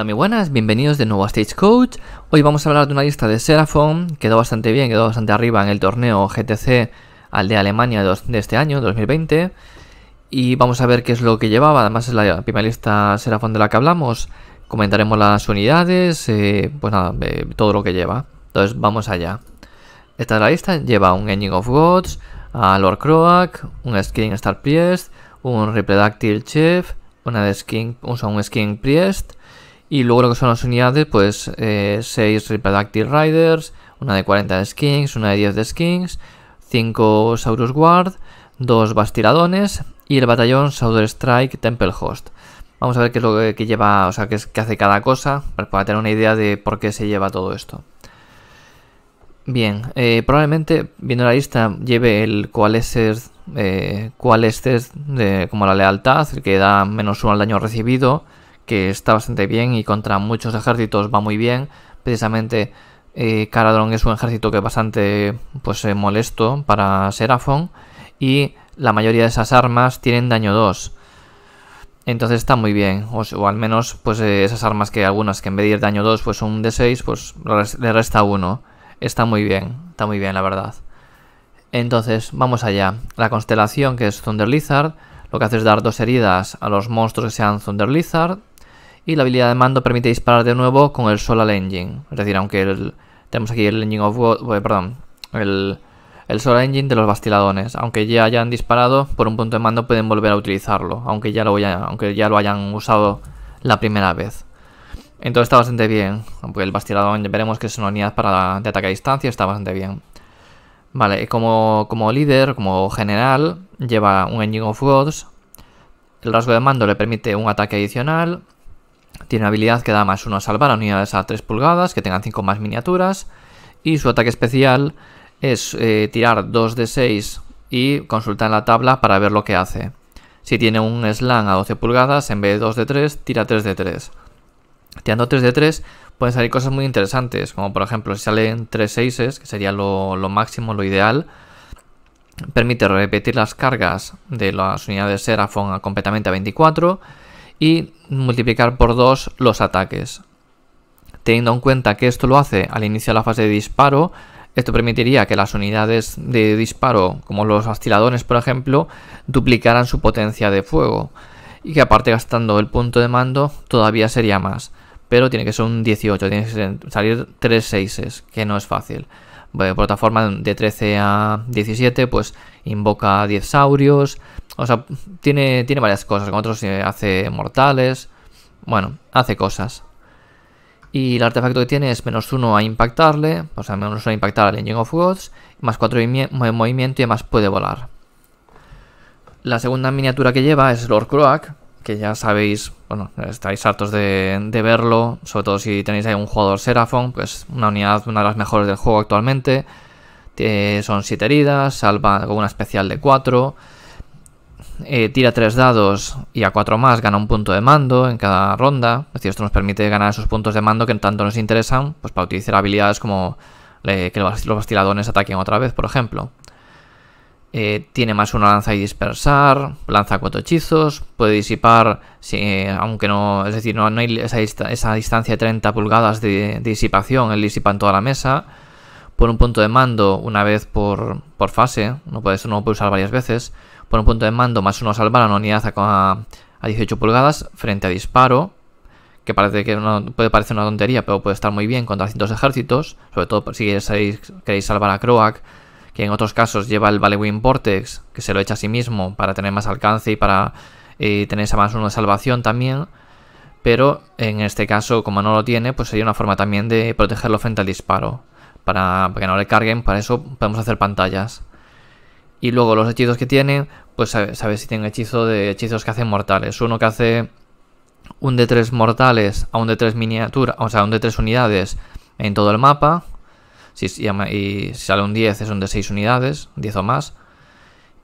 Hola, muy buenas, bienvenidos de nuevo a Stagecoach. Hoy vamos a hablar de una lista de Seraphon, quedó bastante bien, quedó bastante arriba en el torneo GTC al de Alemania de este año, 2020. Y vamos a ver qué es lo que llevaba, además es la primera lista Seraphon de la que hablamos. Comentaremos las unidades, eh, pues nada, eh, todo lo que lleva. Entonces vamos allá. Esta es la lista, lleva un Engine of Gods, a Lord Croak, un Skin Star Priest, un Repredactyl Chef, una Skin, un Skin Priest, y luego lo que son las unidades, pues eh, 6 Reproductive Riders, una de 40 de Skins, una de 10 de Skins, 5 Saurus Guard, 2 Bastiradones y el batallón saurus Strike Temple Host. Vamos a ver qué es lo que lleva, o sea, qué, hace cada cosa, para tener una idea de por qué se lleva todo esto. Bien, eh, probablemente viendo la lista lleve el cuál eh, de, como la lealtad, el que da menos uno al daño recibido, que está bastante bien y contra muchos ejércitos va muy bien. Precisamente eh, Caradron es un ejército que es bastante pues, eh, molesto para Seraphon y la mayoría de esas armas tienen daño 2. Entonces está muy bien, o, al menos pues eh, esas armas que algunas que en vez de daño 2 pues son un 6 pues le resta 1. Está muy bien, está muy bien la verdad. Entonces, vamos allá. La constelación que es Thunder Lizard, lo que hace es dar dos heridas a los monstruos que sean Thunder Lizard, y la habilidad de mando permite disparar de nuevo con el Solar Engine. Es decir, aunque tenemos aquí el Engine of God, eh, perdón, el, Solar Engine de los bastiladones. Aunque ya hayan disparado, por un punto de mando pueden volver a utilizarlo. Aunque ya lo, hayan, aunque ya lo hayan usado la primera vez. Entonces está bastante bien. el bastiladón veremos que es una unidad para, de ataque a distancia, está bastante bien. Vale, como, como líder, como general, lleva un Engine of Gods. El rasgo de mando le permite un ataque adicional tiene una habilidad que da más 1 a salvar a unidades a 3 pulgadas, que tengan 5 más miniaturas. Y su ataque especial es eh, tirar 2 de 6 y consultar la tabla para ver lo que hace. Si tiene un slam a 12 pulgadas, en vez de 2 de 3, tira 3 de 3. Tirando 3 de 3 pueden salir cosas muy interesantes, como por ejemplo si salen 3 6 que sería lo, máximo, lo ideal, permite repetir las cargas de las unidades Seraphon completamente a 24 y multiplicar por 2 los ataques. Teniendo en cuenta que esto lo hace al inicio de la fase de disparo, esto permitiría que las unidades de disparo, como los astiladores por ejemplo, duplicaran su potencia de fuego. Y que aparte gastando el punto de mando todavía sería más. Pero tiene que ser un 18, tiene que salir 3 6, que no es fácil. de plataforma de 13 a 17, pues invoca 10 saurios, o sea, tiene, tiene varias cosas. Con otros eh, hace mortales. Bueno, hace cosas. Y el artefacto que tiene es menos uno a impactarle, o sea, menos uno a impactar al Engine of Gods, más cuatro de movimiento y además puede volar. La segunda miniatura que lleva es Lord Croak, que ya sabéis, bueno, estáis hartos de, verlo, sobre todo si tenéis ahí un jugador Seraphon, pues una unidad, una de las mejores del juego actualmente. son 7 heridas, salva con una especial de 4. Eh, tira tres dados y a cuatro más gana un punto de mando en cada ronda. Es decir, esto nos permite ganar esos puntos de mando que tanto nos interesan pues para utilizar habilidades como que los bastiladones ataquen otra vez, por ejemplo. Eh, tiene más una lanza y dispersar, lanza cuatro hechizos, puede disipar, si, aunque no, es decir, no, hay esa, distancia de 30 pulgadas de, disipación, él disipa en toda la mesa por un punto de mando una vez por, fase, no puede, no puede usar varias veces, por un punto de mando más uno salvar a una unidad a, 18 pulgadas frente a disparo, que parece que puede parecer una tontería, pero puede estar muy bien contra cientos ejércitos, sobre todo si queréis, salvar a Croak, que en otros casos lleva el Valewin Vortex, que se lo echa a sí mismo para tener más alcance y para eh, tener esa más uno de salvación también. Pero en este caso, como no lo tiene, pues sería una forma también de protegerlo frente al disparo. para que no le carguen, para eso podemos hacer pantallas. Y luego los hechizos que pues tiene, pues sabes, si tienen hechizo de hechizos que hacen mortales. Uno que hace un de tres mortales a un de tres miniatura, o sea, un de tres unidades en todo el mapa. Si, y si sale un 10 es un de 6 unidades, 10 o más.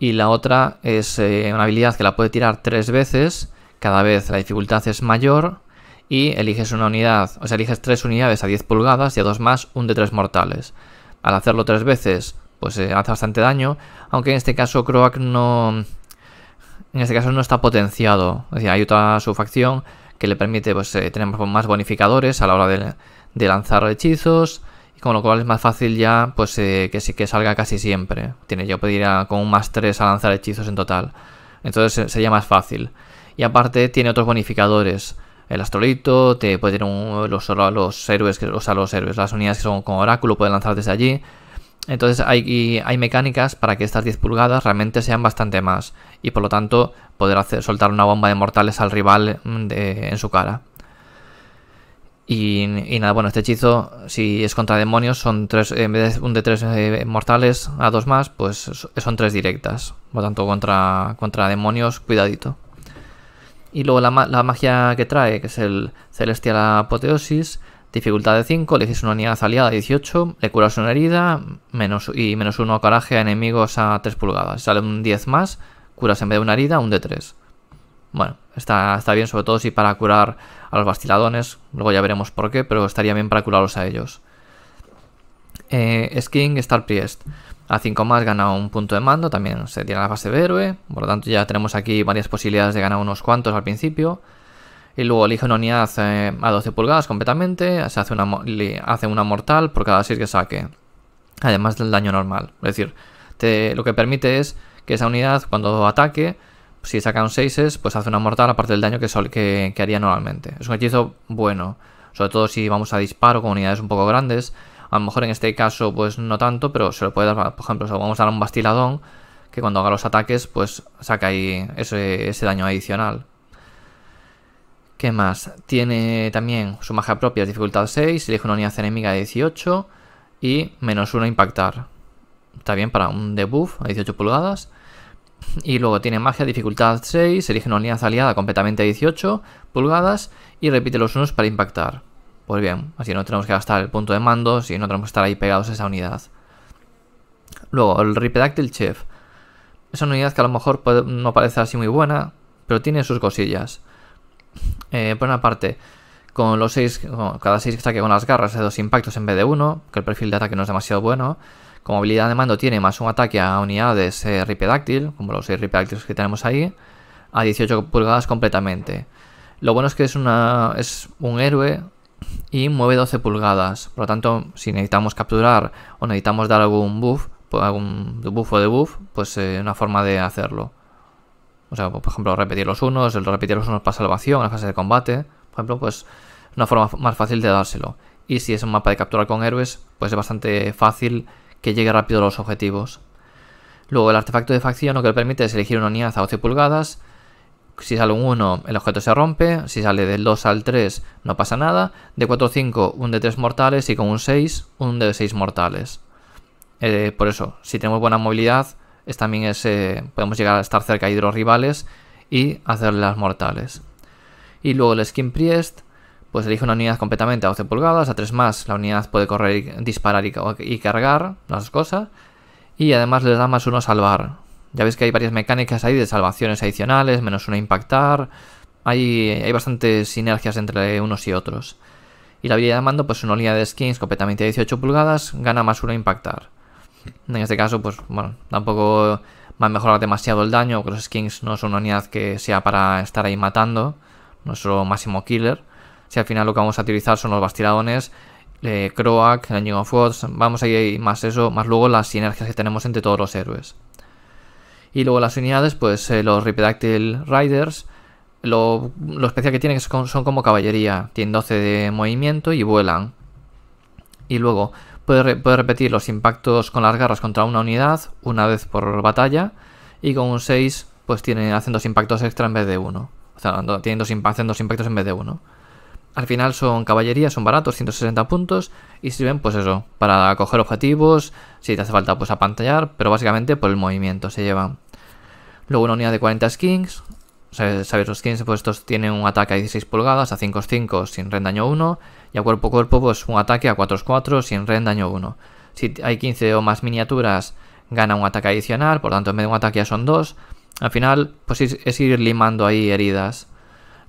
Y la otra es eh, una habilidad que la puede tirar tres veces, cada vez la dificultad es mayor y eliges una unidad, o sea, eliges tres unidades a 10 pulgadas y a 2 más un de 3 mortales. Al hacerlo tres veces pues eh, hace bastante daño, aunque en este caso Croak no... En este caso no está potenciado, es hay otra subfacción que le permite, pues eh, más bonificadores a la hora de, lanzar hechizos, y con lo cual es más fácil ya pues eh, que, que salga casi siempre. Tiene yo pedir con un más 3 a lanzar hechizos en total, entonces sería más fácil. Y aparte tiene otros bonificadores, el astrolito, te puede tener los, héroes, o sea, los héroes, las unidades que son con oráculo, pueden lanzar desde allí, entonces hay, hay, mecánicas para que estas 10 pulgadas realmente sean bastante más y por lo tanto poder hacer, soltar una bomba de mortales al rival mm, en su cara. Y, nada, bueno, este hechizo, si es contra demonios, son tres, en vez de un de tres eh, mortales a dos más, pues son tres directas. Por lo tanto, contra, contra demonios, cuidadito. Y luego la, la magia que trae, que es el Celestial Apoteosis, Dificultad de 5, le hiciste una unidad aliada 18, le curas una herida menos, y menos 1 coraje a enemigos a 3 pulgadas. Sale un 10 más, curas en vez de una herida un de 3 Bueno, está, está bien, sobre todo si para curar a los bastiladones, luego ya veremos por qué, pero estaría bien para curarlos a ellos. Eh, skin Star Priest. A 5 más gana un punto de mando, también se tiene la base de héroe, por lo tanto ya tenemos aquí varias posibilidades de ganar unos cuantos al principio y luego elige una unidad a 12 pulgadas completamente, hace una, hace una mortal por cada 6 que saque, además del daño normal. Es decir, lo que permite es que esa unidad cuando ataque, si saca un 6 es, pues hace una mortal aparte del daño que, que, haría normalmente. Es un hechizo bueno, sobre todo si vamos a disparo con unidades un poco grandes. A lo mejor en este caso pues no tanto, pero se lo puede dar, por ejemplo, vamos a dar un bastiladón que cuando haga los ataques pues saca ahí ese, ese daño adicional. ¿Qué más? Tiene también su magia propia, dificultad 6, elige una unidad enemiga de 18 y menos 1 impactar. Está bien para un debuff a 18 pulgadas. Y luego tiene magia, dificultad 6, elige una unidad aliada completamente a 18 pulgadas y repite los unos para impactar. Pues bien, así no tenemos que gastar el punto de mando, si no tenemos que estar ahí pegados a esa unidad. Luego, el Ripedactyl Chef. Es una unidad que a lo mejor no parece así muy buena, pero tiene sus cosillas. Eh, por una parte, con los 6, cada 6 que saque con las garras hace dos impactos en vez de uno, que el perfil de ataque no es demasiado bueno. Como habilidad de mando tiene más un ataque a unidades eh, ripedáctil, como los 6 ripedáctiles que tenemos ahí, a 18 pulgadas completamente. Lo bueno es que es, un héroe y mueve 12 pulgadas. Por lo tanto, si necesitamos capturar o necesitamos dar algún buff, algún buff o debuff, pues es eh, una forma de hacerlo. O sea, por ejemplo, repetir los unos, el repetir los unos para salvación, en la fase de combate. Por ejemplo, pues una forma más fácil de dárselo. Y si es un mapa de capturar con héroes, pues es bastante fácil que llegue rápido a los objetivos. Luego el artefacto de facción lo que le permite es elegir una unidad a 12 pulgadas. Si sale un 1, el objeto se rompe. Si sale del 2 al 3, no pasa nada. De 4 a 5, un de 3 mortales. Y con un 6, un de 6 mortales. Eh, por eso, si tenemos buena movilidad, es, también es, podemos llegar a estar cerca de los rivales y hacerle las mortales. Y luego el Skin Priest, pues elige una unidad completamente a 12 pulgadas, a 3 más la unidad puede correr, y, disparar y, cargar, las cosas. Y además le da más uno salvar. Ya veis que hay varias mecánicas ahí de salvaciones adicionales, menos uno impactar. Hay, hay bastantes sinergias entre unos y otros. Y la habilidad de mando, pues una unidad de skins completamente a 18 pulgadas, gana más uno impactar. En este caso, pues bueno, tampoco va a mejorar demasiado el daño, que los skins no son una unidad que sea para estar ahí matando, nuestro máximo killer. Si al final lo que vamos a utilizar son los Bastiradones, eh, Croak, el of Words, vamos a ir más eso, más luego las sinergias que tenemos entre todos los héroes. Y luego las unidades, pues eh, los Ripedactyl Riders, lo, especial que tienen son como caballería, tienen 12 de movimiento y vuelan. Y luego, Puede, repetir los impactos con las garras contra una unidad una vez por batalla y con un 6 pues hacen dos impactos extra en vez de uno. O sea, dos, hacen dos impactos en vez de uno. Al final son caballerías, son baratos, 160 puntos y sirven pues eso, para coger objetivos, si te hace falta pues apantallar, pero básicamente por el movimiento se llevan. Luego una unidad de 40 skins, sabes los skins pues estos tienen un ataque a 16 pulgadas, a 5 5 sin rendaño 1 y a cuerpo a cuerpo, pues un ataque a 4-4 sin rendaño daño 1. Si hay 15 o más miniaturas, gana un ataque adicional, por tanto en vez de un ataque ya son dos. Al final, pues es ir limando ahí heridas.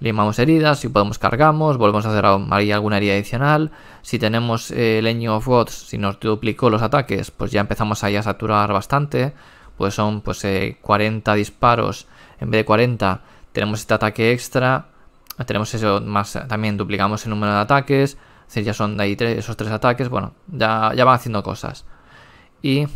Limamos heridas, si podemos cargamos, volvemos a hacer alguna herida adicional. Si tenemos eh, el leño of Gods, si nos duplicó los ataques, pues ya empezamos a saturar bastante. Pues son pues 40 eh, disparos en vez de 40. Tenemos este ataque extra, tenemos eso más, eh, también duplicamos el número de ataques, es decir, ya son de esos tres ataques, bueno, ya, ya van haciendo cosas. Y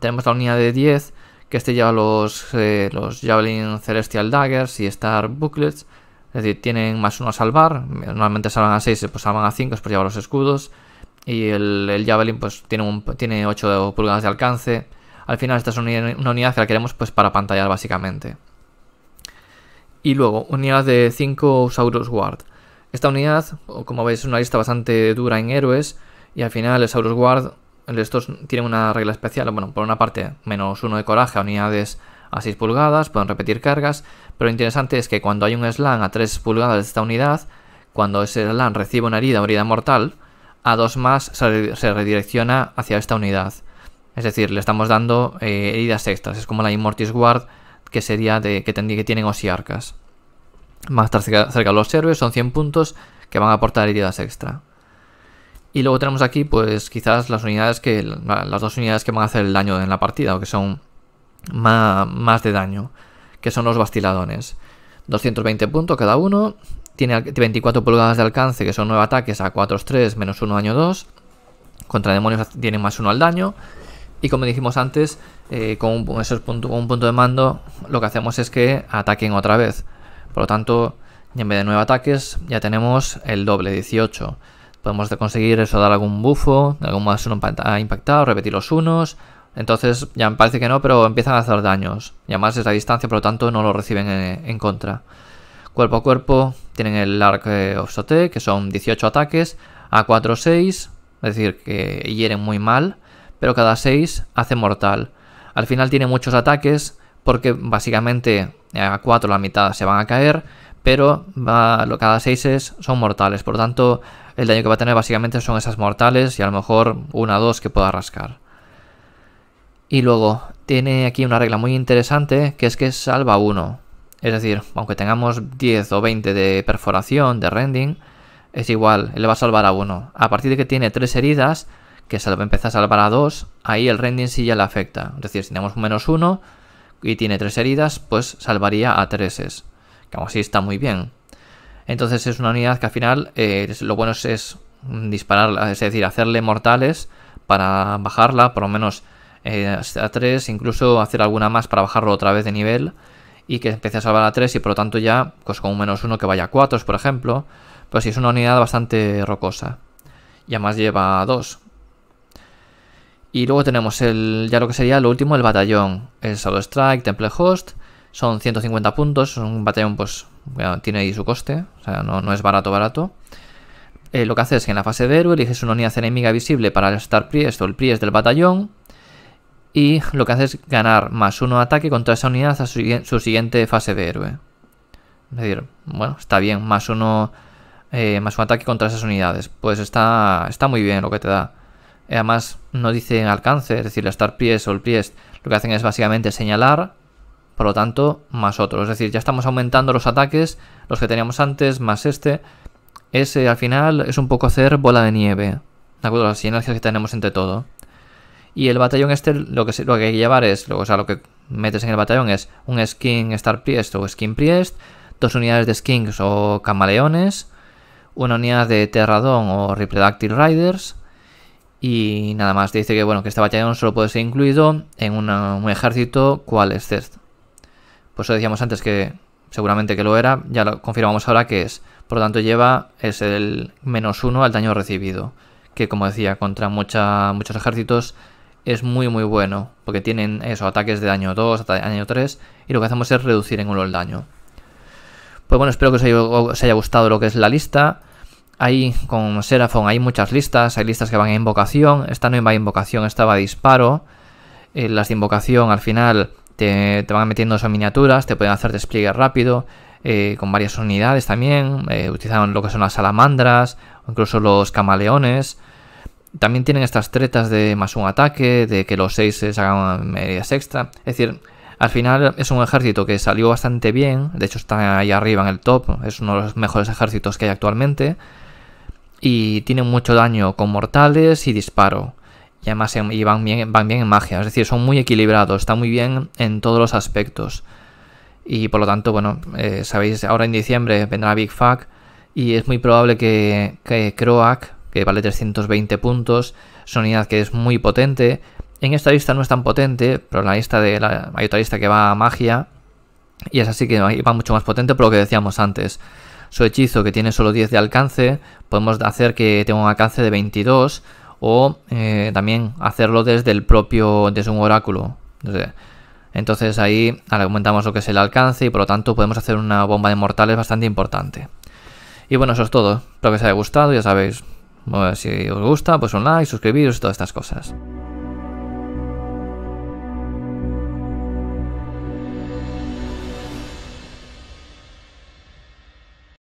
tenemos la unidad de 10, que este lleva los, eh, los Javelin Celestial Daggers y Star Booklets, es decir, tienen más uno a salvar, normalmente salvan a 6, pues salvan a 5, por llevar los escudos, y el, el Javelin pues tiene, un, tiene 8 pulgadas de alcance. Al final esta es una unidad que la queremos pues para pantallar básicamente. Y luego, unidad de 5 Saurus Guard. Esta unidad, como veis, es una lista bastante dura en héroes. Y al final, el Saurus Guard, estos tienen una regla especial. Bueno, por una parte, menos uno de coraje a unidades a 6 pulgadas, pueden repetir cargas. Pero lo interesante es que cuando hay un slam a 3 pulgadas de esta unidad, cuando ese slam recibe una herida o herida mortal, a 2 más se redirecciona hacia esta unidad. Es decir, le estamos dando eh, heridas extras. Es como la Immortis Guard que sería de, que, que tienen Osiarcas. Van a estar cerca, de los héroes, son 100 puntos que van a aportar heridas extra. Y luego tenemos aquí, pues quizás las unidades que. las dos unidades que van a hacer el daño en la partida, o que son más, más de daño, que son los bastiladones. 220 puntos cada uno, tiene 24 pulgadas de alcance, que son 9 ataques a 4 3 menos 1 daño 2. Contra demonios tienen más 1 al daño. Y como dijimos antes, eh, con, un, punto, de mando lo que hacemos es que ataquen otra vez. Por lo tanto, en vez de 9 ataques, ya tenemos el doble, 18. Podemos conseguir eso, dar algún bufo, algún más uno impactado, repetir los unos. Entonces, ya me parece que no, pero empiezan a hacer daños. Y además es la distancia, por lo tanto, no lo reciben en, contra. Cuerpo a cuerpo, tienen el Arc eh, of Soté, que son 18 ataques, a 4-6, es decir, que hieren muy mal pero cada 6 hace mortal. Al final tiene muchos ataques porque básicamente eh, a 4 la mitad se van a caer, pero cada 6 son mortales, por lo tanto el daño que va a tener básicamente son esas mortales y a lo mejor una o dos que pueda rascar. Y luego tiene aquí una regla muy interesante que es que salva uno. Es decir, aunque tengamos 10 o 20 de perforación, de rending, es igual, le va a salvar a uno. A partir de que tiene 3 heridas, que empieza a salvar a 2, ahí el rending sí ya le afecta. Es decir, si tenemos un menos 1 y tiene 3 heridas, pues salvaría a 3 que aún así está muy bien. Entonces es una unidad que al final eh, lo bueno es, dispararla, es decir, hacerle mortales para bajarla, por lo menos eh, a 3, incluso hacer alguna más para bajarlo otra vez de nivel y que empiece a salvar a 3 y por lo tanto ya pues con un menos 1 que vaya a 4, por ejemplo. Pues sí, es una unidad bastante rocosa. Y además lleva a 2, y luego tenemos el, ya lo que sería lo último, el batallón. El Solo Strike, Temple Host. Son 150 puntos. un batallón, pues, tiene ahí su coste. O sea, no, es barato, barato. Eh, lo que haces es que en la fase de héroe eliges una unidad enemiga visible para el Star Priest o el Priest del batallón. Y lo que haces es ganar más uno ataque contra esa unidad a su, siguiente fase de héroe. Es decir, bueno, está bien, más uno, eh, más un ataque contra esas unidades. Pues está, está muy bien lo que te da. Eh, además, no dicen alcance, es decir, Star Priest o el Priest lo que hacen es básicamente señalar, por lo tanto, más otro. Es decir, ya estamos aumentando los ataques, los que teníamos antes, más este. Ese al final es un poco hacer bola de nieve, ¿de acuerdo? Las sinergias que tenemos entre todo. Y el batallón este, lo que, lo hay que llevar es, o sea, lo que metes en el batallón es un skin Star Priest o skin Priest, dos unidades de skins o camaleones, una unidad de Terradon o Ripredactil Riders, y nada más, dice que bueno, que este batallón solo puede ser incluido en un ejército cual es CEST. Por pues eso decíamos antes que seguramente que lo era, ya lo confirmamos ahora que es. Por lo tanto lleva es el menos uno al daño recibido, que como decía, contra muchos ejércitos es muy muy bueno, porque tienen eso, ataques de daño 2, daño 3, y lo que hacemos es reducir en uno el daño. Pues bueno, espero que os haya gustado lo que es la lista. Ahí con Seraphon hay muchas listas, hay listas que van a invocación, esta no va a invocación, estaba a disparo. Eh, las de invocación al final te, van metiendo esas miniaturas, te pueden hacer despliegue rápido, eh, con varias unidades también, eh, utilizan lo que son las salamandras, o incluso los camaleones. También tienen estas tretas de más un ataque, de que los seis se hagan medidas extra. Es decir, al final es un ejército que salió bastante bien, de hecho está ahí arriba en el top, es uno de los mejores ejércitos que hay actualmente y tienen mucho daño con mortales y disparo. Y además em, van, bien, en magia, es decir, son muy equilibrados, están muy bien en todos los aspectos. Y por lo tanto, bueno, eh, sabéis, ahora en diciembre vendrá Big Fuck y es muy probable que, que Croac, que vale 320 puntos, es una unidad que es muy potente. En esta lista no es tan potente, pero la lista de la, hay otra lista que va a magia y es así que va mucho más potente por lo que decíamos antes su hechizo que tiene solo 10 de alcance, podemos hacer que tenga un alcance de 22 o eh, también hacerlo desde el propio, desde un oráculo. Entonces ahí aumentamos lo que es el alcance y por lo tanto podemos hacer una bomba de mortales bastante importante. Y bueno, eso es todo. Espero que os haya gustado, ya sabéis. si os gusta, pues un like, suscribiros y todas estas cosas.